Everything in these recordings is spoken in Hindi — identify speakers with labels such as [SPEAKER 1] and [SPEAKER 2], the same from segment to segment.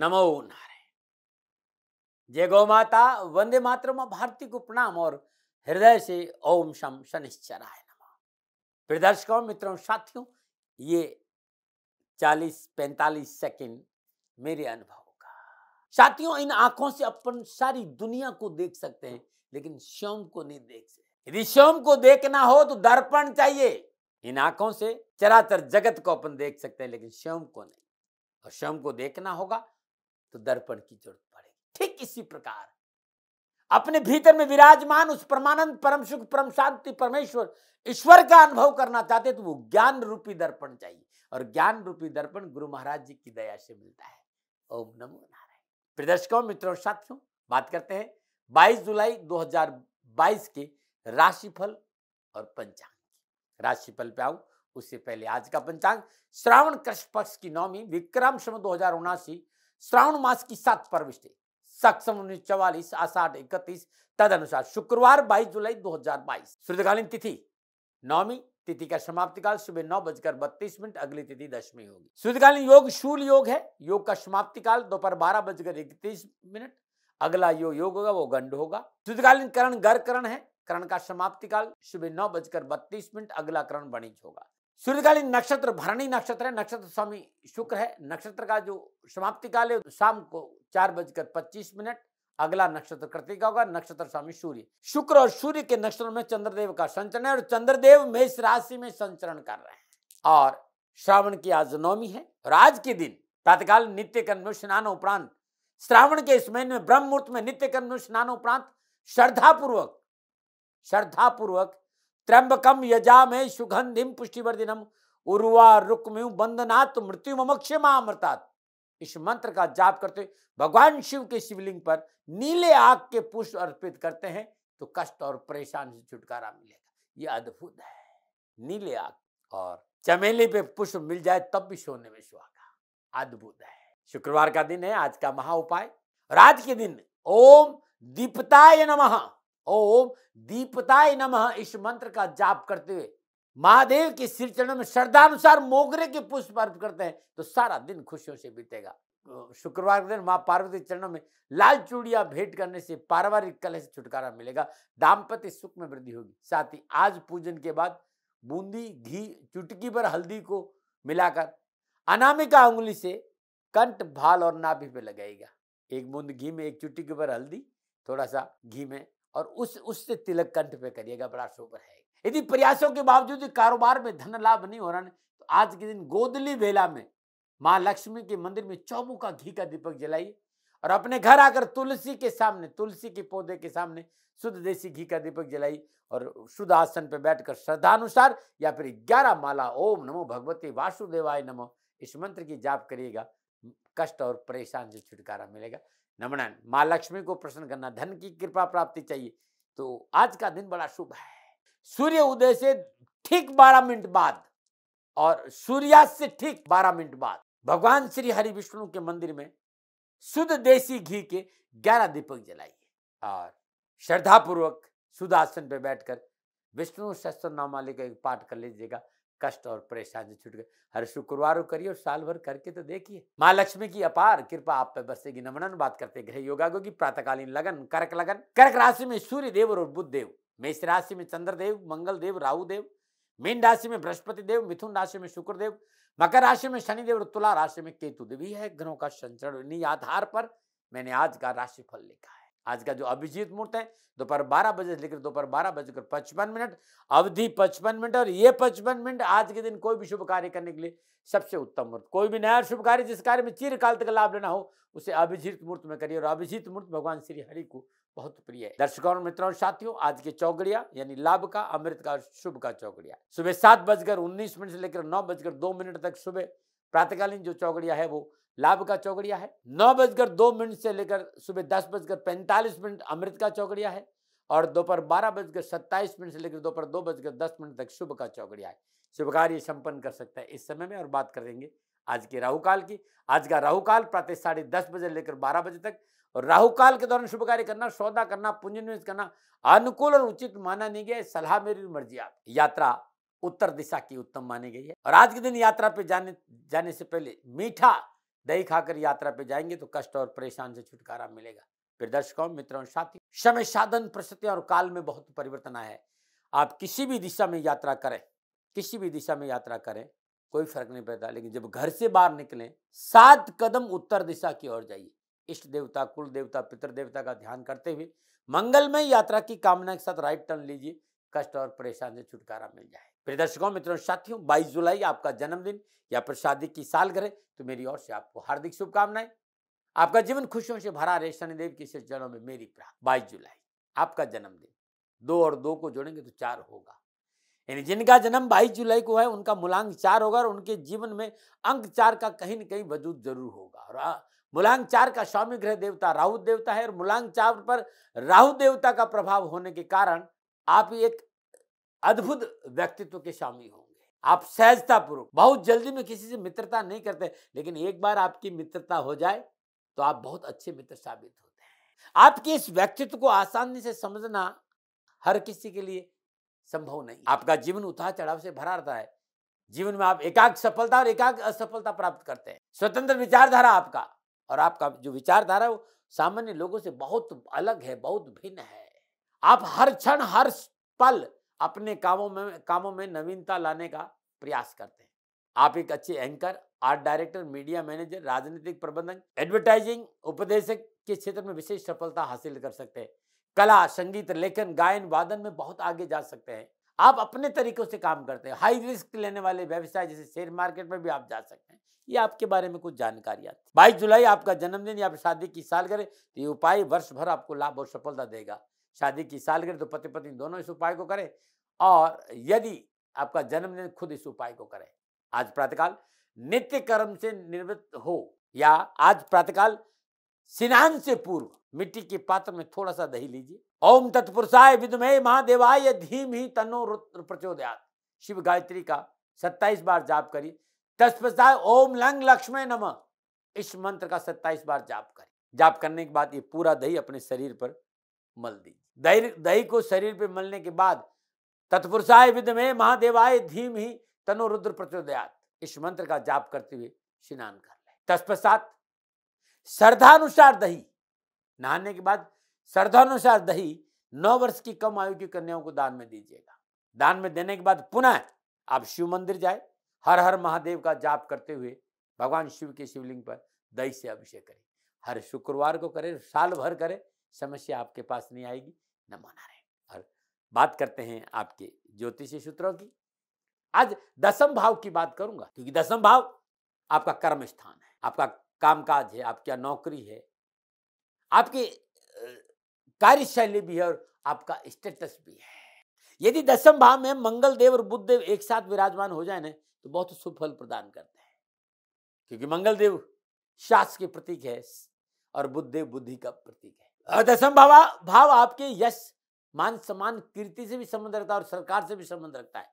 [SPEAKER 1] नमो नारायण जय गौ माता वंदे मातरम भारती को प्रणाम और हृदय से ओम शम शनिश्चराय नमः प्रिय दर्शकों मित्रों साथियों ये 40-45 सेकंड मेरे अनुभव का साथियों इन आंखों से अपन सारी दुनिया को देख सकते हैं लेकिन श्योम को नहीं देख सकते यदि श्योम को देखना हो तो दर्पण चाहिए इन आंखों से चराचर जगत को अपन देख सकते हैं लेकिन श्योम को नहीं और श्योम को देखना होगा तो दर्पण की जरूरत पड़ेगी ठीक इसी प्रकार अपने भीतर में विराजमान उस परमानंद परम सुख परम शांति परमेश्वर ईश्वर का अनुभव करना चाहते तो वो ज्ञान रूपी दर्पण चाहिए और ज्ञान रूपी दर्पण गुरु महाराज जी की दया से मिलता है ओम नमो नारायण प्रदर्शकों मित्रों साथियों बात करते हैं 22 जुलाई 2022 के राशिफल और पंचांग राशिफल पे आऊ उससे पहले आज का पंचांग श्रावण कृष्ण पक्ष की नौमी विक्रम सम दो हजार उनासी श्रावण मास की सात प्रविष्टि सक्षम उन्नीस चौवालीस आषाढ़ इकतीस तद अनुसार शुक्रवार बाईस जुलाई दो हजार बाईस सूर्यकालीन तिथि नौमी तिथि का समाप्ति काल सुबह नौ बजकर बत्तीस मिनट अगली तिथि दशमी होगी सूर्यकालीन योग शूल योग है योग का समाप्ति काल दोपहर बारह बजकर इकतीस मिनट अगला यो योग होगा वो गंड होगा शुद्धकालीन करण गर्ण है करण का समाप्ति काल सुबह नौ बजकर बत्तीस मिनट अगला करण वणिज होगा सूर्यकालीन नक्षत्र भरणी नक्षत्र है नक्षत्र स्वामी शुक्र है नक्षत्र का जो समाप्ति काल है शाम को चार बजकर पच्चीस मिनट अगला नक्षत्र कृतिका होगा नक्षत्र स्वामी सूर्य शुक्र और सूर्य के नक्षत्रों में चंद्रदेव का संचरण है और चंद्रदेव मेष राशि में संचरण कर रहे हैं और श्रावण की आज नवमी है और आज के दिन प्रातकाल नित्य कर्म स्नान उपरांत श्रावण के इस महीने में ब्रह्म मुहूर्त में नित्य कर्म स्नान उपरांत श्रद्धापूर्वक श्रद्धापूर्वक त्र्यंबकम यजामे सुगंधिम पुष्टिवर्धिनम उर्वा रुक्मयु बंदनाथ मृत्यु ममक्षमा इस मंत्र का जाप करते भगवान शिव के शिवलिंग पर नीले आग के पुष्प अर्पित करते हैं तो कष्ट और परेशान से छुटकारा मिलेगा ये अद्भुत है नीले आग और चमेली पे पुष्प मिल जाए तब भी सोने में सुहागा अद्भुत है शुक्रवार का दिन है आज का महा उपाय रात के दिन ओम दीपताय नमः ओम दीपताय नमः इस मंत्र का जाप करते हुए महादेव के सिर चरण में श्रद्धा अनुसार मोगरे के पुष्प अर्प करते हैं तो सारा दिन खुशियों से बीतेगा शुक्रवार के दिन माँ पार्वती चरणों में लाल चूड़िया भेंट करने से पारिवारिक कलह से छुटकारा मिलेगा दाम्पत्य सुख में वृद्धि होगी साथ ही आज पूजन के बाद बूंदी घी चुटकी पर हल्दी को मिलाकर अनामिका उंगली से कंठ भाल और नाभि पे लगाएगा एक बूंद घी में एक चुटकी पर हल्दी थोड़ा सा घी में और उस उससे तिलक कंठ पे करिएगा बड़ा शुभ रहेगा यदि प्रयासों के बावजूद कारोबार में धन लाभ नहीं हो रहा तो आज के दिन गोदली वेला में माँ लक्ष्मी के मंदिर में चौबू का घी का दीपक जलाइए और अपने घर आकर तुलसी के सामने तुलसी के पौधे के सामने शुद्ध देसी घी का दीपक जलाई और शुद्ध आसन पर बैठकर श्रद्धानुसार या फिर ग्यारह माला ओम नमो भगवते वासुदेवाय नमो इस मंत्र की जाप करिएगा कष्ट और परेशान से छुटकारा मिलेगा नाइन माँ लक्ष्मी को प्रसन्न करना धन की कृपा प्राप्ति चाहिए तो आज का दिन बड़ा शुभ है सूर्य उदय से ठीक बारह मिनट बाद और सूर्यास्त से ठीक बारह मिनट बाद भगवान श्री हरि विष्णु के मंदिर में शुद्ध देसी घी के ग्यारह दीपक जलाइए और श्रद्धापूर्वक शुद्ध आसन पर बैठकर विष्णु शस्त्र नामाली का एक पाठ कर लीजिएगा कष्ट और परेशानी छूट गए हर शुक्रवार करिए और साल भर करके तो देखिए माँ लक्ष्मी की अपार कृपा आप पे बसेगी नमनन बात करते ग्रह योगा की प्रातकालीन लगन कर्क लगन कर्क राशि में सूर्य देव और बुद्ध देव मेष राशि में चंद्रदेव मंगल देव राहु देव मीन राशि में बृहस्पति देव मिथुन राशि में शुक्र देव मकर राशि में शनिदेव और तुला राशि में केतु देवी है ग्रहों का संचरण आधार पर मैंने आज का राशिफल लिखा है आज का जो अभिजीत मुहूर्त है दोपहर बारह बजे से लेकर दोपहर बारह बजकर पचपन मिनट अवधि पचपन मिनट और ये पचपन मिनट आज के दिन कोई भी शुभ कार्य करने के लिए सबसे उत्तम मुहूर्त कोई भी नया शुभ कार्य जिस कार्य में चिरकाल तक लाभ लेना हो उसे अभिजीत मुहूर्त में करिए और अभिजीत मुहूर्त भगवान श्री हरि को बहुत प्रिय है दर्शकों और मित्रों और साथियों आज के चौकड़िया यानी लाभ का अमृत का शुभ का चौकड़िया सुबह सात बजकर उन्नीस मिनट से लेकर नौ बजकर दो मिनट तक सुबह प्रातकालीन जो चौकड़िया है वो लाभ का चौकड़िया है नौ बजकर दो मिनट से लेकर सुबह दस बजकर पैंतालीस मिनट अमृत का चौकड़िया है और दोपहर बारह बजकर सत्ताईस मिनट से लेकर दोपहर दो बजकर दस मिनट तक शुभ का चौकड़िया है शुभ कार्य संपन्न कर सकता है इस समय में और बात करेंगे आज के राहु काल की आज का राहु काल प्रातः साढ़े दस बजे लेकर बारह बजे तक और राहु काल के दौरान शुभ कार्य करना सौदा करना पुंज निवेश करना अनुकूल और उचित माना नहीं गया सलाह मेरी मर्जी आप यात्रा उत्तर दिशा की उत्तम मानी गई है और आज के दिन यात्रा पे जाने जाने से पहले मीठा दही खाकर यात्रा पे जाएंगे तो कष्ट और परेशान से छुटकारा मिलेगा फिर दर्शकों मित्रों साथियों समय साधन प्रस्तुति और काल में बहुत परिवर्तन आया है आप किसी भी दिशा में यात्रा करें किसी भी दिशा में यात्रा करें कोई फर्क नहीं पड़ता लेकिन जब घर से बाहर निकलें सात कदम उत्तर दिशा की ओर जाइए इष्ट देवता कुल देवता पितर देवता का ध्यान करते हुए मंगलमय यात्रा की कामना के साथ राइट टर्न लीजिए कष्ट और परेशान से छुटकारा मिल जाए प्रिय दर्शकों मित्रों साथियों 22 जुलाई आपका जन्मदिन या फिर शादी की सालगिरह तो मेरी ओर से आपको हार्दिक शुभकामनाएं आपका जीवन खुशियों से भरा रहे शनिदेव की शिष्य चरणों में मेरी प्रार्थना बाईस जुलाई आपका जन्मदिन दो और दो को जोड़ेंगे तो चार होगा यानी जिनका जन्म 22 जुलाई को है उनका मूलांक चार होगा और उनके जीवन में अंक चार का कहीं ना कहीं वजूद जरूर होगा और हाँ, मूलांक चार का स्वामी ग्रह देवता राहु देवता है और मूलांक चार पर राहु देवता का प्रभाव होने के कारण आप एक अद्भुत व्यक्तित्व के स्वामी होंगे आप सहजता बहुत जल्दी में किसी से मित्रता नहीं करते लेकिन एक बार आपकी मित्रता हो जाए तो आप बहुत अच्छे मित्र साबित होते हैं आपके इस व्यक्तित्व को आसानी से समझना हर किसी के लिए संभव नहीं आपका जीवन उतार चढ़ाव से भरा रहता है जीवन में आप एकाग सफलता और एकाग असफलता प्राप्त करते हैं स्वतंत्र विचारधारा आपका और आपका जो विचारधारा है वो सामान्य लोगों से बहुत अलग है बहुत भिन्न है आप हर क्षण हर पल अपने कामों में कामों में नवीनता लाने का प्रयास करते हैं आप एक अच्छे anchor art director media manager राजनीतिक प्रबंधक एडवर्टाइजिंग उपदेशक के क्षेत्र में विशेष सफलता हासिल कर सकते हैं कला संगीत लेखन गायन वादन में बहुत आगे जा सकते हैं आप अपने तरीकों से काम करते हैं हाई रिस्क लेने वाले व्यवसाय जैसे शेयर मार्केट में भी आप जा सकते हैं ये आपके बारे में कुछ जानकारियाँ थी बाईस जुलाई आपका जन्मदिन या शादी की साल करें तो ये उपाय वर्ष भर आपको लाभ और सफलता देगा शादी की साल करें तो पति पत्नी दोनों इस उपाय को करें और यदि आपका जन्मदिन खुद इस उपाय को करें आज प्रातकाल नित्य कर्म से निर्वृत्त हो या आज प्रातकाल स्नान से पूर्व मिट्टी के पात्र में थोड़ा सा दही लीजिए ओम तत्पुरुषाय विदमे महादेवाय धीम ही तनो रुद्र प्रचोदयात शिव गायत्री का सत्ताईस बार जाप करिए तत्पुरुषाय ओम लंग लक्ष्मण नम इस मंत्र का सत्ताईस बार जाप करें जाप करने के बाद ये पूरा दही अपने शरीर पर मल दीजिए दही दही को शरीर पर मलने के बाद तत्पुरुषाय में महादेवाय धीम ही तनु रुद्र प्रचोदयात इस मंत्र का जाप करते हुए स्नान कर ले तत्पश्चात श्रद्धानुसार दही नहाने के बाद श्रद्धानुसार दही नौ वर्ष की कम आयु की कन्याओं को दान में दीजिएगा दान में देने के बाद पुनः आप शिव मंदिर जाए हर हर महादेव का जाप करते हुए भगवान शिव के शिवलिंग पर दही से अभिषेक करें हर शुक्रवार को करें साल भर करें समस्या आपके पास नहीं आएगी न मना रहे बात करते हैं आपके ज्योतिषी सूत्रों की आज दसम भाव की बात करूंगा क्योंकि दसम भाव आपका कर्म स्थान है आपका कामकाज है आपका नौकरी है आपकी कार्यशैली भी है और आपका स्टेटस भी है यदि दसम भाव में मंगल देव और बुद्ध देव एक साथ विराजमान हो जाए ना तो बहुत सुफल प्रदान करते हैं क्योंकि मंगल देव शास के प्रतीक है और बुद्ध देव बुद्धि का प्रतीक है और दसम भाव भाव आपके यश मान सम्मान कीर्ति से भी संबंध रखता है और सरकार से भी संबंध रखता है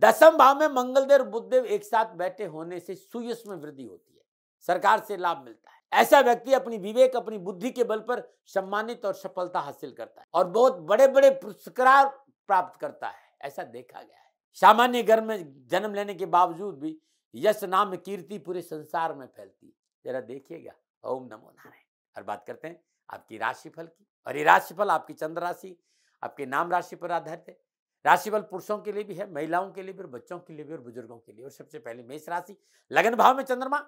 [SPEAKER 1] दसम भाव में मंगलदेव बुद्धदेव एक साथ बैठे होने से सुयस में वृद्धि होती है सरकार से लाभ मिलता है ऐसा व्यक्ति अपनी विवेक अपनी बुद्धि के बल पर सम्मानित और सफलता हासिल करता है और बहुत बड़े बड़े पुरस्कार प्राप्त करता है ऐसा देखा गया है सामान्य घर में जन्म लेने के बावजूद भी यश नाम कीर्ति पूरे संसार में फैलती है जरा देखिएगा ओम नमो नारायण और बात करते हैं आपकी राशि फल की और ये राशिफल आपकी चंद्र राशि आपके नाम राशि पर आधारित है राशिफल पुरुषों के लिए भी है महिलाओं के लिए भी और बच्चों के लिए भी और बुजुर्गों के लिए और सबसे पहले मेष राशि लगन भाव में चंद्रमा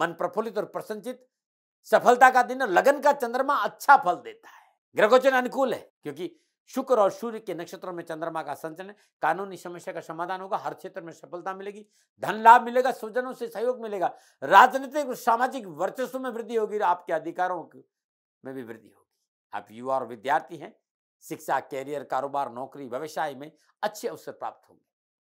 [SPEAKER 1] मन प्रफुल्लित और प्रसन्नचित सफलता का दिन और लगन का चंद्रमा अच्छा फल देता है ग्रहगोचर अनुकूल है क्योंकि शुक्र और सूर्य के नक्षत्रों में चंद्रमा का संचलन कानूनी समस्या का समाधान होगा हर क्षेत्र में सफलता मिलेगी धन लाभ मिलेगा स्वजनों से सहयोग मिलेगा राजनीतिक और सामाजिक वर्चस्व में वृद्धि होगी आपके अधिकारों में भी वृद्धि होगी आप युवा और विद्यार्थी हैं शिक्षा कैरियर कारोबार नौकरी व्यवसाय में अच्छे अवसर प्राप्त होंगे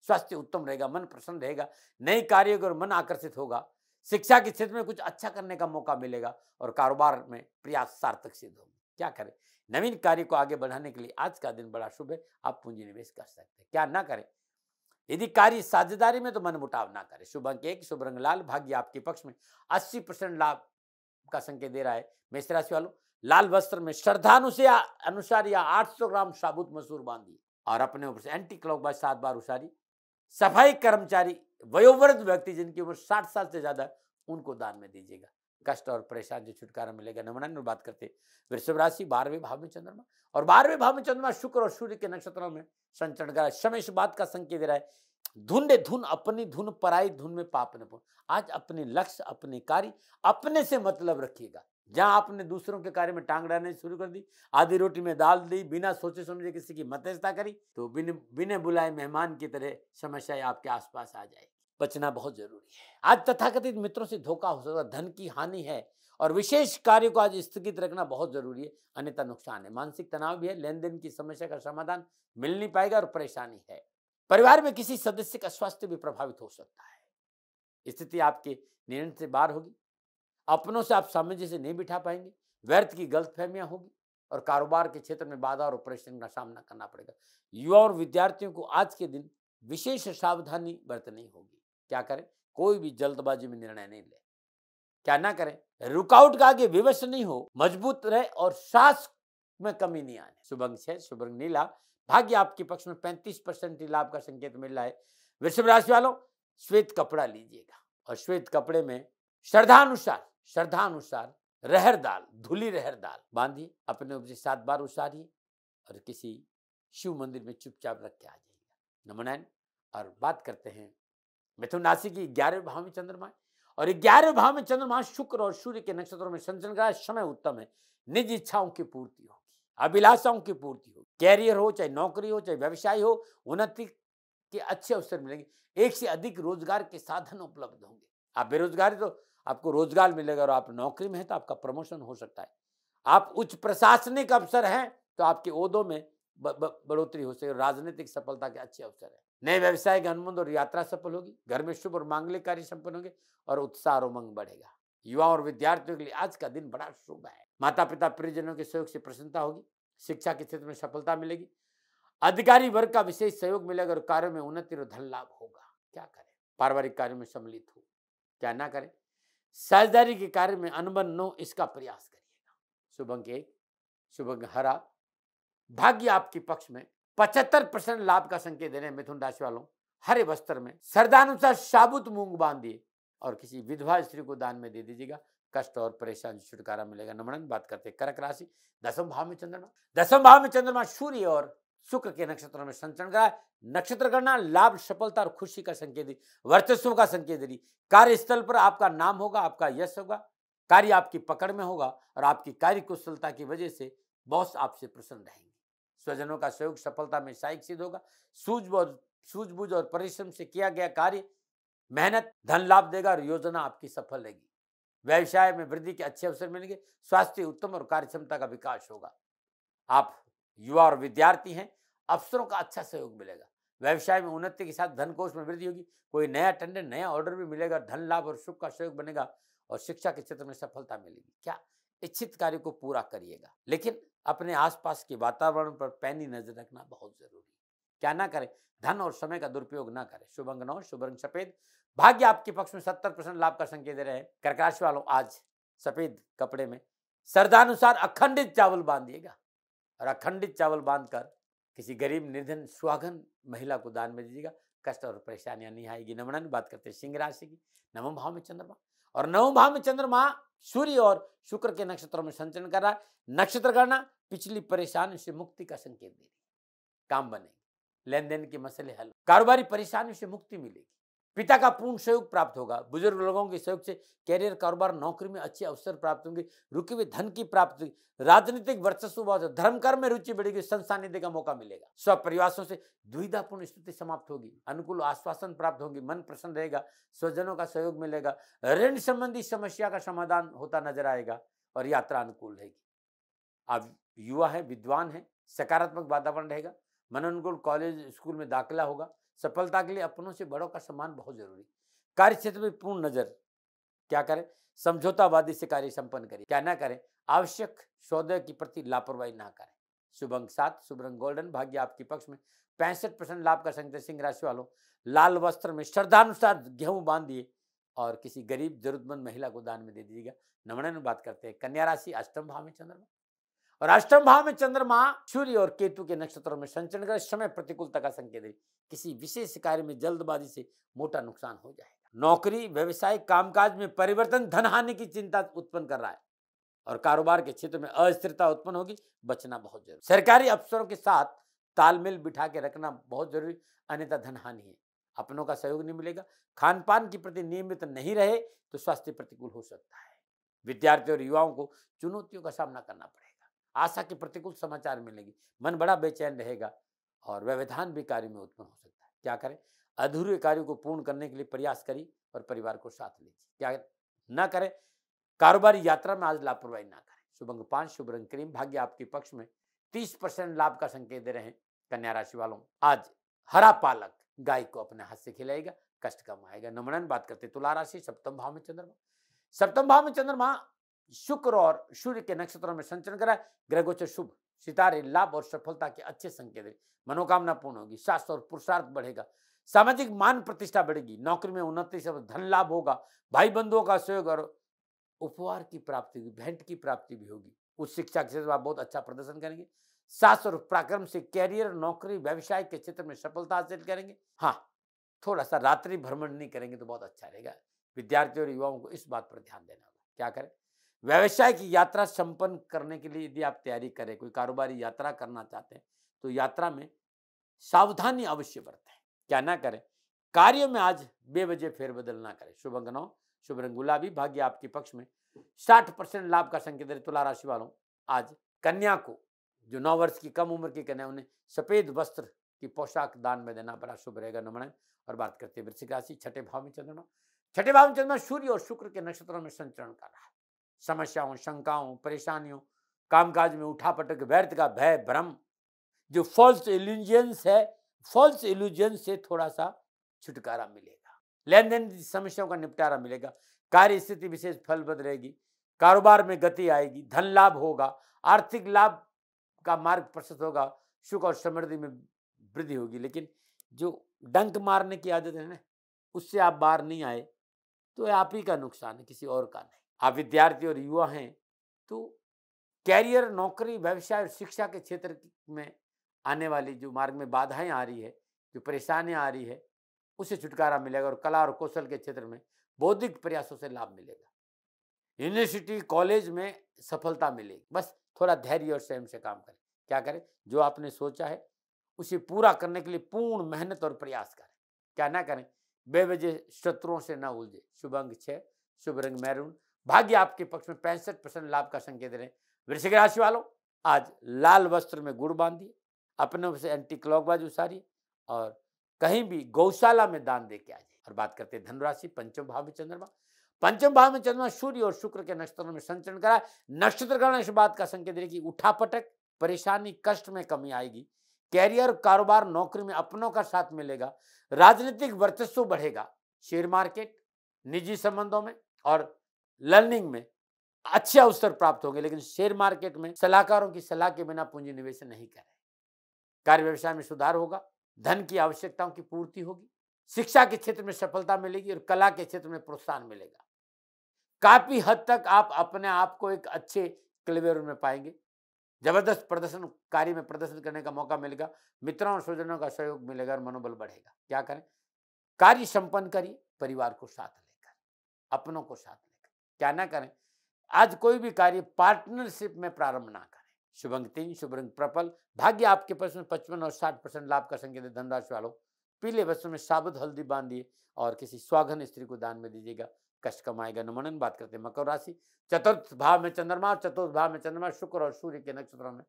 [SPEAKER 1] स्वास्थ्य उत्तम रहेगा मन प्रसन्न रहेगा नए कार्य और मन आकर्षित होगा शिक्षा के क्षेत्र में कुछ अच्छा करने का मौका मिलेगा और कारोबार में प्रयास सार्थक सिद्ध होंगे क्या करें नवीन कार्य को आगे बढ़ाने के लिए आज का दिन बड़ा शुभ है आप पूंजी निवेश कर सकते हैं क्या ना करें यदि कार्य साझेदारी में तो मन मुटाव ना करें शुभ अंक एक शुभ रंग लाल भाग्य आपके पक्ष में अस्सी परसेंट लाभ का संकेत दे रहा है मेष राशि वालों लाल वस्त्र में श्रद्धानु अनुसार या 800 ग्राम साबुत मसूर बांधी और अपने ऊपर से एंटी क्लॉक बाय सात बार उसारी सफाई कर्मचारी वयोवृद्ध व्यक्ति जिनकी उम्र साठ साल से ज़्यादा उनको दान में दीजिएगा कष्ट और परेशान से छुटकारा मिलेगा नमन बात करते वृषभ राशि बारहवें भाव में चंद्रमा और बारहवें भाव में चंद्रमा शुक्र और सूर्य के नक्षत्रों में संचरण कर समय से बात का संकेत दे रहा है धुंडे धुन अपनी धुन पराई धुन में पाप न आज अपने लक्ष्य अपने कार्य अपने से मतलब रखिएगा जहाँ आपने दूसरों के कार्य में टांग डालने शुरू कर दी आधी रोटी में दाल दी बिना सोचे समझे किसी की मध्यस्थता करी तो बिन बिने बुलाए मेहमान की तरह समस्याएं आपके आसपास आ जाएगी बचना बहुत जरूरी है आज तथाकथित मित्रों से धोखा हो सकता धन की हानि है और विशेष कार्य को आज स्थगित रखना बहुत जरूरी है अन्यथा नुकसान है मानसिक तनाव भी है लेन देन की समस्या का समाधान मिल नहीं पाएगा और परेशानी है परिवार में किसी सदस्य का स्वास्थ्य भी प्रभावित हो सकता है स्थिति आपके नियंत्रण से बाहर होगी अपनों से आप से नहीं बिठा पाएंगे व्यर्थ की गलत फहमियाँ होगी और कारोबार के क्षेत्र में बाधा और ऑपरेशन का सामना करना पड़ेगा युवा और विद्यार्थियों को आज के दिन विशेष सावधानी बरतनी होगी क्या करें कोई भी जल्दबाजी में निर्णय नहीं ले क्या ना करें रुकआउट का आगे विवश नहीं हो मजबूत रहे और सास में कमी नहीं आए शुभंग छह शुभ नीला भाग्य आपके पक्ष में पैंतीस परसेंट लाभ का संकेत मिल रहा है वृषभ राशि वालों श्वेत कपड़ा लीजिएगा और श्वेत कपड़े में श्रद्धानुसार श्रद्धा अनुसार रहर दाल धुली रहर दाल बांधी अपने उपजे सात बार उसारिए और किसी शिव मंदिर में चुपचाप रख के आ जाइएगा नमनायन और बात करते हैं मिथुन राशि की ग्यारहवें भाव में चंद्रमा और ग्यारहवें भाव में चंद्रमा शुक्र और सूर्य के नक्षत्रों में संचरण का समय उत्तम है निज इच्छाओं की पूर्ति होगी अभिलाषाओं की पूर्ति होगी कैरियर हो चाहे नौकरी हो चाहे व्यवसाय हो उन्नति के अच्छे अवसर मिलेंगे एक से अधिक रोजगार के साधन उपलब्ध होंगे आप बेरोजगारी तो आपको रोजगार मिलेगा और आप नौकरी में हैं तो आपका प्रमोशन हो सकता है आप उच्च प्रशासनिक अवसर हैं तो आपके ओदों में बढ़ोतरी हो सकती है राजनीतिक सफलता के अच्छे अवसर है नए व्यवसाय के और यात्रा सफल होगी घर में शुभ और मांगलिक कार्य संपन्न होंगे और उत्साह और उमंग बढ़ेगा युवाओं और विद्यार्थियों के लिए आज का दिन बड़ा शुभ है माता पिता परिजनों के सहयोग से प्रसन्नता होगी शिक्षा के क्षेत्र में सफलता मिलेगी अधिकारी वर्ग का विशेष सहयोग मिलेगा और कार्यों में उन्नति और धन लाभ होगा क्या करें पारिवारिक कार्यों में सम्मिलित हो क्या ना करें साझेदारी के कार्य में अनबन नो इसका प्रयास करिएगा शुभंग एक शुभंग हरा भाग्य आपके पक्ष में पचहत्तर परसेंट लाभ का संकेत देने मिथुन राशि वालों हरे वस्त्र में श्रद्धानुसार साबुत मूंग बांधिए और किसी विधवा स्त्री को दान में दे दीजिएगा कष्ट और परेशान छुटकारा मिलेगा नमन बात करते कर्क राशि दसम भाव में चंद्रमा दसम भाव में चंद्रमा सूर्य और शुक्र के नक्षत्रों में संचरण करा नक्षत्र गणना लाभ सफलता और खुशी का संकेत दी वर्चस्व का संकेत दी कार्यस्थल पर आपका नाम होगा आपका यश होगा कार्य आपकी पकड़ में होगा और आपकी कार्य कुशलता की वजह से बॉस आपसे प्रसन्न रहेंगे स्वजनों का सहयोग सफलता में सहायक सिद्ध होगा सूझबूझ सूझबूझ और परिश्रम से किया गया कार्य मेहनत धन लाभ देगा और योजना आपकी सफल रहेगी व्यवसाय में वृद्धि के अच्छे अवसर मिलेंगे स्वास्थ्य उत्तम और कार्यक्षमता का विकास होगा आप युवा और विद्यार्थी हैं अफसरों का अच्छा सहयोग मिलेगा व्यवसाय में उन्नति के साथ धन कोष में वृद्धि होगी कोई नया टेंडर नया ऑर्डर भी मिलेगा धन लाभ और सुख का सहयोग बनेगा और शिक्षा के क्षेत्र में सफलता मिलेगी क्या इच्छित कार्य को पूरा करिएगा लेकिन अपने आसपास के वातावरण पर पैनी नजर रखना बहुत जरूरी है क्या ना करें धन और समय का दुरुपयोग ना करें शुभ अंग नौ शुभ रंग सफेद भाग्य आपके पक्ष में सत्तर परसेंट लाभ का संकेत दे रहे हैं कर्क राशि वालों आज सफेद कपड़े में श्रद्धानुसार अखंडित चावल बांधिएगा और अखंडित चावल बांधकर किसी गरीब निर्धन सुहागन महिला को दान में दीजिएगा कष्ट और परेशानियां नहीं आएगी नमन बात करते हैं सिंह राशि की नवम भाव में चंद्रमा और नवम भाव में चंद्रमा सूर्य और शुक्र के नक्षत्रों में संचरण कर रहा है नक्षत्र करना पिछली परेशानी से मुक्ति का संकेत देगी काम बनेगी लेन देन के मसले हल कारोबारी परेशानी से मुक्ति मिलेगी पिता का पूर्ण सहयोग प्राप्त होगा बुजुर्ग लोगों के सहयोग से कैरियर कारोबार नौकरी में अच्छे अवसर प्राप्त होंगे रुके हुए धन की प्राप्ति राजनीतिक वर्चस्व बहुत धर्म कर्म में रुचि बढ़ेगी संस्थान निधि का मौका मिलेगा स्वपरिवासों से द्विधापूर्ण स्थिति समाप्त होगी अनुकूल आश्वासन प्राप्त होगी मन प्रसन्न रहेगा स्वजनों का सहयोग मिलेगा ऋण संबंधी समस्या का समाधान होता नजर आएगा और यात्रा अनुकूल रहेगी आप युवा है विद्वान है सकारात्मक वातावरण रहेगा मन अनुकूल कॉलेज स्कूल में दाखिला होगा सफलता के लिए अपनों से बड़ों का सम्मान बहुत जरूरी कार्य क्षेत्र में पूर्ण नजर क्या करें समझौतावादी से कार्य संपन्न करें क्या ना करें आवश्यक सौदे के प्रति लापरवाही ना करें शुभ अंक सात शुभ रंग गोल्डन भाग्य आपके पक्ष में पैंसठ परसेंट लाभ का सकते सिंह राशि वालों लाल वस्त्र में श्रद्धानुसार गेहूं बांध दिए और किसी गरीब जरूरतमंद महिला को दान में दे दीजिएगा नमन बात करते हैं कन्या राशि अष्टम भाव में चंद्रमा और अष्टम भाव में चंद्रमा सूर्य और केतु के नक्षत्रों में संचरण कर समय प्रतिकूलता का संकेत है किसी विशेष कार्य में जल्दबाजी से मोटा नुकसान हो जाएगा नौकरी व्यवसाय कामकाज में परिवर्तन धन हानि की चिंता उत्पन्न कर रहा है और कारोबार के क्षेत्र में अस्थिरता उत्पन्न होगी बचना बहुत जरूरी सरकारी अफसरों के साथ तालमेल बिठा के रखना बहुत जरूरी अन्यथा धन हानि है अपनों का सहयोग नहीं मिलेगा खान पान के प्रति नियमित नहीं रहे तो स्वास्थ्य प्रतिकूल हो सकता है विद्यार्थियों और युवाओं को चुनौतियों का सामना करना पड़ेगा आशा के प्रतिकूल समाचार मिलेंगे मन बड़ा बेचैन रहेगा और व्यवधान भी कार्य में उत्पन्न हो सकता है क्या करें अधूरे कार्य को पूर्ण करने के लिए प्रयास करिए और परिवार को साथ लीजिए क्या ना करें कारोबारी यात्रा में आज लापरवाही ना करें शुभ अंग पांच शुभ रंग क्रीम भाग्य आपके पक्ष में तीस परसेंट लाभ का संकेत दे रहे हैं कन्या राशि वालों आज हरा पालक गाय को अपने हाथ से खिलाएगा कष्ट कम आएगा नमणन बात करते तुला राशि सप्तम भाव में चंद्रमा सप्तम भाव में चंद्रमा शुक्र और सूर्य के नक्षत्रों में संचरण करा गोचर शुभ सितारे लाभ और सफलता के अच्छे संकेत मनोकामना पूर्ण होगी शास्त्र और पुरुषार्थ बढ़ेगा सामाजिक मान प्रतिष्ठा बढ़ेगी नौकरी में उन्नति से धन लाभ होगा भाई बंधुओं का सहयोग और उपहार की प्राप्ति भी भेंट की प्राप्ति भी होगी उच्च शिक्षा के क्षेत्र में आप बहुत अच्छा प्रदर्शन करेंगे शास्त्र और पराक्रम से कैरियर नौकरी व्यवसाय के क्षेत्र में सफलता हासिल करेंगे हाँ थोड़ा सा रात्रि भ्रमण नहीं करेंगे तो बहुत अच्छा रहेगा विद्यार्थियों और युवाओं को इस बात पर ध्यान देना होगा क्या करें व्यवसाय की यात्रा संपन्न करने के लिए यदि आप तैयारी करें कोई कारोबारी यात्रा करना चाहते हैं तो यात्रा में सावधानी अवश्य बरतें क्या ना करें कार्य में आज बेवजह फेरबदल ना करें शुभ अंगनाओं शुभ रंग गुलाबी भाग्य आपके पक्ष में साठ परसेंट लाभ का संकेत है तुला राशि वालों आज कन्या को जो नौ वर्ष की कम उम्र की कन्या उन्हें सफेद वस्त्र की पोशाक दान में देना बड़ा शुभ रहेगा नमन और बात करते हैं वृश्चिक राशि छठे भाव में चंद्रमा छठे भाव में चंद्रमा सूर्य और शुक्र के नक्षत्रों में संचरण कर रहा है समस्याओं शंकाओं परेशानियों कामकाज में उठापटक व्यर्थ का भय भ्रम जो फॉल्स इल्यूजियंस है फॉल्स इल्यूजियंस से थोड़ा सा छुटकारा मिलेगा लेन देन समस्याओं का निपटारा मिलेगा कार्य स्थिति विशेष फलबद रहेगी कारोबार में गति आएगी धन लाभ होगा आर्थिक लाभ का मार्ग प्रशस्त होगा सुख और समृद्धि में वृद्धि होगी लेकिन जो डंक मारने की आदत है ना उससे आप बाहर नहीं आए तो आप ही का नुकसान है किसी और का नहीं आप विद्यार्थी और युवा हैं तो कैरियर नौकरी व्यवसाय और शिक्षा के क्षेत्र में आने वाली जो मार्ग में बाधाएं आ रही है जो परेशानियां आ रही है उसे छुटकारा मिलेगा और कला और कौशल के क्षेत्र में बौद्धिक प्रयासों से लाभ मिलेगा यूनिवर्सिटी कॉलेज में सफलता मिलेगी बस थोड़ा धैर्य और स्वयं से काम करें क्या करें जो आपने सोचा है उसे पूरा करने के लिए पूर्ण मेहनत और प्रयास करें क्या ना करें बेवजह शत्रुओं से ना उलझे शुभ अंग छः शुभ रंग मैरून भाग्य आपके पक्ष में पैंसठ परसेंट लाभ का संकेत रहे हैं वृश्चिक राशि वालों आज लाल वस्त्र में गुड़ बांधिए अपने से एंटी क्लॉक बाज उसारिए और कहीं भी गौशाला में दान दे के आ जाए और बात करते हैं धनुराशि पंचम भाव में चंद्रमा पंचम भाव में चंद्रमा सूर्य और शुक्र के नक्षत्रों में संचरण कराए नक्षत्र ग्रहण इस बात का संकेत दे कि उठापटक परेशानी कष्ट में कमी आएगी कैरियर कारोबार नौकरी में अपनों का साथ मिलेगा राजनीतिक वर्चस्व बढ़ेगा शेयर मार्केट निजी संबंधों में और लर्निंग में अच्छे अवसर प्राप्त होंगे लेकिन शेयर मार्केट में सलाहकारों की सलाह के बिना पूंजी निवेश नहीं करें कार्य व्यवसाय में सुधार होगा धन की आवश्यकताओं की पूर्ति होगी शिक्षा के क्षेत्र में सफलता मिलेगी और कला के क्षेत्र में प्रोत्साहन मिलेगा काफी हद तक आप अपने आप को एक अच्छे क्लेवर में पाएंगे जबरदस्त प्रदर्शन कार्य में प्रदर्शन करने का मौका मिलेगा मित्रों और स्वजनों का सहयोग मिलेगा और मनोबल बढ़ेगा क्या करें कार्य संपन्न करिए परिवार को साथ लेकर अपनों को साथ क्या ना करें आज कोई भी कार्य पार्टनरशिप में प्रारंभ ना करें शुभ अंक तीन शुभ रंग प्रपल भाग्य आपके पास में पचपन और साठ परसेंट लाभ का संकेत धनराशि वालों पीले वस्त्र में साबुत हल्दी बांध दिए और किसी स्वाघन स्त्री को दान में दीजिएगा कष्ट कमाएगा नमनन बात करते मकर राशि चतुर्थ भाव में चंद्रमा और चतुर्थ भाव में चंद्रमा शुक्र और सूर्य के नक्षत्रों में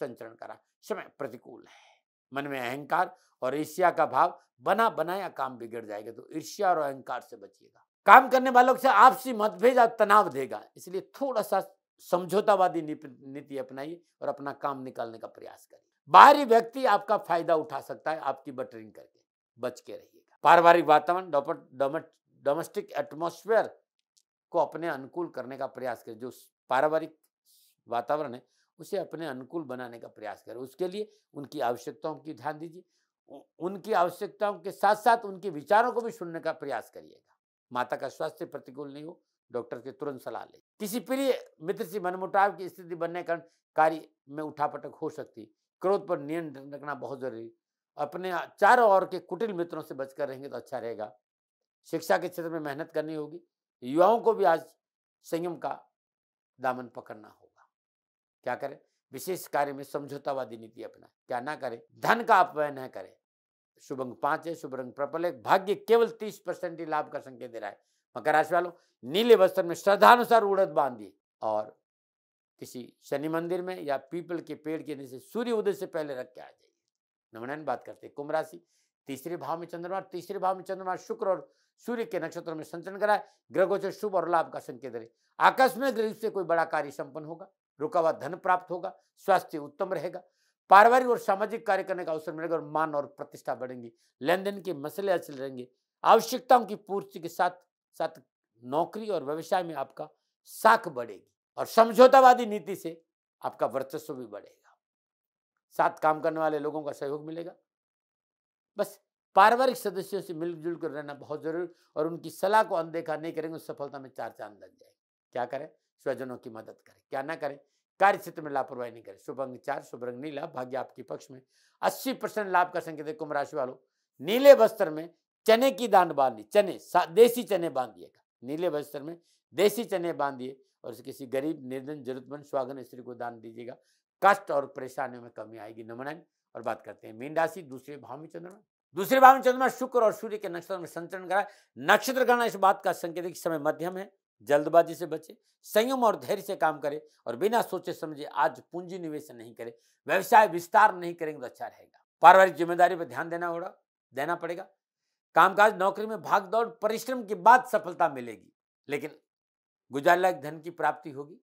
[SPEAKER 1] संचरण करा समय प्रतिकूल है मन में अहंकार और ईर्ष्या का भाव बना बनाया काम बिगड़ जाएगा तो ईर्ष्या और अहंकार से बचिएगा काम करने वालों से आपसी मतभेद और तनाव देगा इसलिए थोड़ा सा समझौतावादी नीति अपनाइए और अपना काम निकालने का प्रयास करिए बाहरी व्यक्ति आपका फायदा उठा सकता है आपकी बटरिंग करके बच के रहिएगा पारिवारिक वातावरण डोमेस्टिक एटमोस्फेयर को अपने अनुकूल करने का प्रयास करें जो पारिवारिक वातावरण है उसे अपने अनुकूल बनाने का प्रयास करें उसके लिए उनकी आवश्यकताओं की ध्यान दीजिए उनकी आवश्यकताओं के साथ साथ उनके विचारों को भी सुनने का प्रयास करिएगा माता का स्वास्थ्य प्रतिकूल नहीं हो डॉक्टर की तुरंत सलाह ले किसी प्रिय मित्र से मनमुटाव की स्थिति बनने कारण कार्य में उठापटक हो सकती क्रोध पर नियंत्रण रखना बहुत जरूरी अपने चारों ओर के कुटिल मित्रों से बचकर रहेंगे तो अच्छा रहेगा शिक्षा के क्षेत्र में मेहनत करनी होगी युवाओं को भी आज संयम का दामन पकड़ना होगा क्या करें विशेष कार्य में समझौतावादी नीति अपना क्या ना करें धन का अपव्यय न करें शुभ अंक पांच है शुभ रंग प्रबल है भाग्य केवल तीस परसेंट ही लाभ का संकेत दे रहा है मकर राशि वालों नीले वस्त्र में श्रद्धानुसार उड़द बांधिए और किसी शनि मंदिर में या पीपल के पेड़ के नीचे सूर्य उदय से पहले रख के आ जाइए नमनायन बात करते हैं कुंभ राशि तीसरे भाव में चंद्रमा तीसरे भाव में चंद्रमा शुक्र और सूर्य के नक्षत्र में संचरण कराए ग्रह गोचर शुभ और लाभ का संकेत रहे आकस्मिक रूप से कोई बड़ा कार्य संपन्न होगा रुका हुआ धन प्राप्त होगा स्वास्थ्य उत्तम रहेगा पारिवारिक और सामाजिक कार्य करने का अवसर मिलेगा और मान और प्रतिष्ठा बढ़ेंगी लेन देन के मसले हासिल रहेंगे आवश्यकताओं की पूर्ति के साथ साथ नौकरी और व्यवसाय में आपका साख बढ़ेगी और समझौतावादी नीति से आपका वर्चस्व भी बढ़ेगा साथ काम करने वाले लोगों का सहयोग मिलेगा बस पारिवारिक सदस्यों से मिलजुल कर रहना बहुत जरूरी और उनकी सलाह को अनदेखा नहीं करेंगे उस सफलता में चार चांद लग जाएंगे क्या करें स्वजनों की मदद करें क्या ना करें कार्य क्षेत्र में लापरवाही नहीं करें शुभ अंग चार शुभ रंग नीला भाग्य आपके पक्ष में अस्सी परसेंट लाभ का संकेत है कुंभ राशि वालों नीले वस्त्र में चने की दान ली चने देसी चने बांधिएगा नीले वस्त्र में देसी चने बांध दिए और किसी गरीब निर्धन जरूरतमंद स्वागन स्त्री को दान दीजिएगा कष्ट और परेशानियों में कमी आएगी नमनायन और बात करते हैं मीन राशि दूसरे भाव में चंद्रमा दूसरे भाव में चंद्रमा शुक्र और सूर्य के नक्षत्र में संचरण कराए नक्षत्र गणना इस बात का संकेत समय मध्यम है जल्दबाजी से बचे संयम और धैर्य से काम करें और बिना सोचे समझे आज पूंजी निवेश नहीं करें व्यवसाय विस्तार नहीं करेंगे तो अच्छा रहेगा पारिवारिक जिम्मेदारी पर ध्यान देना होगा देना पड़ेगा कामकाज नौकरी में भाग दौड़ परिश्रम के बाद सफलता मिलेगी लेकिन गुजारलायक धन की प्राप्ति होगी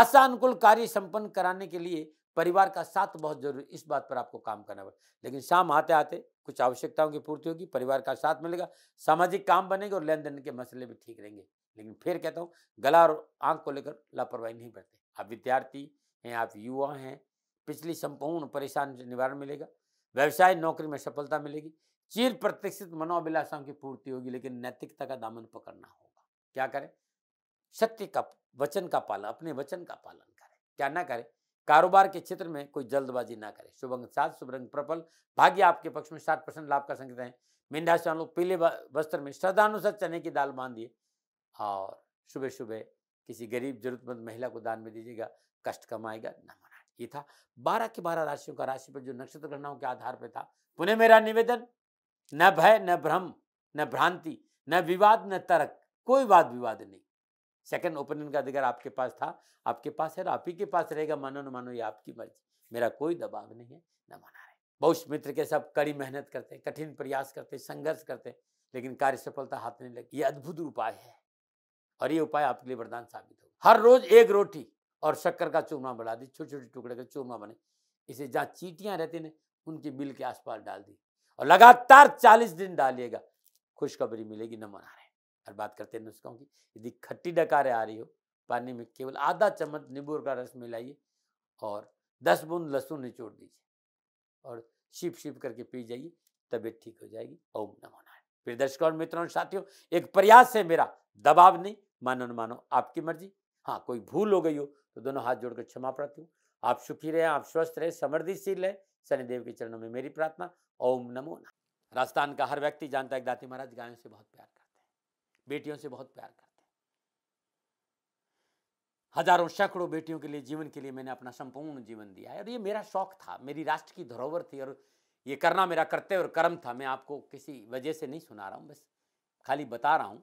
[SPEAKER 1] आशा अनुकूल कार्य संपन्न कराने के लिए परिवार का साथ बहुत जरूरी इस बात पर आपको काम करना पड़ेगा लेकिन शाम आते आते कुछ आवश्यकताओं की पूर्ति होगी परिवार का साथ मिलेगा सामाजिक काम बनेंगे और लेन देन के मसले भी ठीक रहेंगे लेकिन फिर कहता हूँ गला और आंख को लेकर लापरवाही नहीं बरते आप विद्यार्थी हैं आप युवा हैं पिछली संपूर्ण परेशान निवारण मिलेगा व्यवसाय नौकरी में सफलता मिलेगी चीर प्रतिष्ठित मनोभिलाषाओं की पूर्ति होगी लेकिन नैतिकता का दामन पकड़ना होगा क्या करें सत्य का वचन का पालन अपने वचन का पालन करें क्या ना करें कारोबार के क्षेत्र में कोई जल्दबाजी ना करें शुभ अंक सात शुभ रंग प्रबल भाग्य आपके पक्ष में सात परसेंट लाभ का संकेत है मेंढाशान लोग पीले वस्त्र में श्रद्धानुसार चने की दाल बांधिए और सुबह सुबह किसी गरीब जरूरतमंद महिला को दान में दीजिएगा कष्ट कम आएगा न मना ये था बारह के बारह राशियों का राशि पर जो नक्षत्र गणनाओं के आधार पर था पुनः मेरा निवेदन न भय न भ्रम न भ्रांति न विवाद न तर्क कोई वाद विवाद नहीं सेकंड ओपिनियन का अधिकार आपके पास था आपके पास है आप ही के पास रहेगा मानो न मानो ये आपकी मर्जी मेरा कोई दबाव नहीं है न माना रहे बहुत मित्र के सब कड़ी मेहनत करते कठिन प्रयास करते संघर्ष करते लेकिन कार्य सफलता हाथ नहीं लगी ये अद्भुत उपाय है और ये उपाय आपके लिए वरदान साबित होगा हर रोज एक रोटी और शक्कर का चूरमा बढ़ा दी छोटे छोटे टुकड़े का चूरमा बने इसे जहाँ चीटियाँ रहती ना उनके बिल के आसपास डाल दी और लगातार चालीस दिन डालिएगा खुशखबरी मिलेगी न मना रहे और बात करते हैं नुस्खों की यदि खट्टी डकारें आ रही हो पानी में केवल आधा चम्मच नींबू का रस मिलाइए और दस बूंद लहसुन निचोड़ दीजिए और शिप शिप करके पी जाइए तबीयत ठीक हो जाएगी ओम नमो नारायण प्रिय दर्शकों और मित्रों और साथियों एक प्रयास है मेरा दबाव नहीं मानो न मानो आपकी मर्जी हाँ कोई भूल हो गई हो तो दोनों हाथ जोड़कर क्षमा प्रार्थी हूँ आप सुखी रहे आप स्वस्थ रहे समृद्धिशील रहे शनिदेव के चरणों में मेरी प्रार्थना ओम नमो राजस्थान का हर व्यक्ति जानता है दाती महाराज गायों से बहुत प्यार करते हैं बेटियों से बहुत प्यार करते हैं हजारों सैकड़ों बेटियों के लिए जीवन के लिए मैंने अपना संपूर्ण जीवन दिया है और ये मेरा शौक था मेरी राष्ट्र की धरोहर थी और ये करना मेरा कर्तव्य और कर्म था मैं आपको किसी वजह से नहीं सुना रहा हूँ बस खाली बता रहा हूँ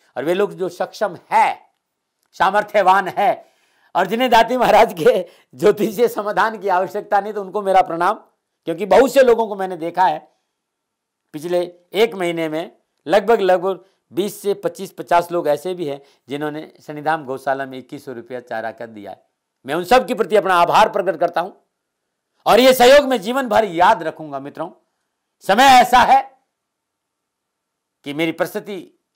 [SPEAKER 1] और वे लोग जो सक्षम है सामर्थ्यवान है और जिन्हें दाती महाराज के ज्योतिषीय समाधान की आवश्यकता नहीं तो उनको मेरा प्रणाम क्योंकि बहुत से लोगों को मैंने देखा है पिछले एक महीने में लगभग लगभग 20 से 25 50 लोग ऐसे भी हैं जिन्होंने शनिधाम गौशाला में इक्कीस सौ रुपया चारा कर दिया है मैं उन सब के प्रति अपना आभार प्रकट करता हूं और ये सहयोग मैं जीवन भर याद रखूंगा मित्रों समय ऐसा है कि मेरी प्रस्तुति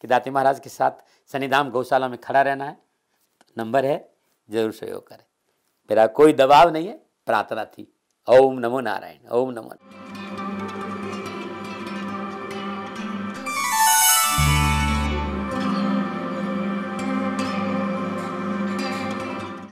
[SPEAKER 1] कि दाती महाराज के साथ शनिधाम गौशाला में खड़ा रहना है नंबर है जरूर सहयोग करें मेरा कोई दबाव नहीं है प्रार्थना थी ओम नमो नारायण ओम नमो नारायण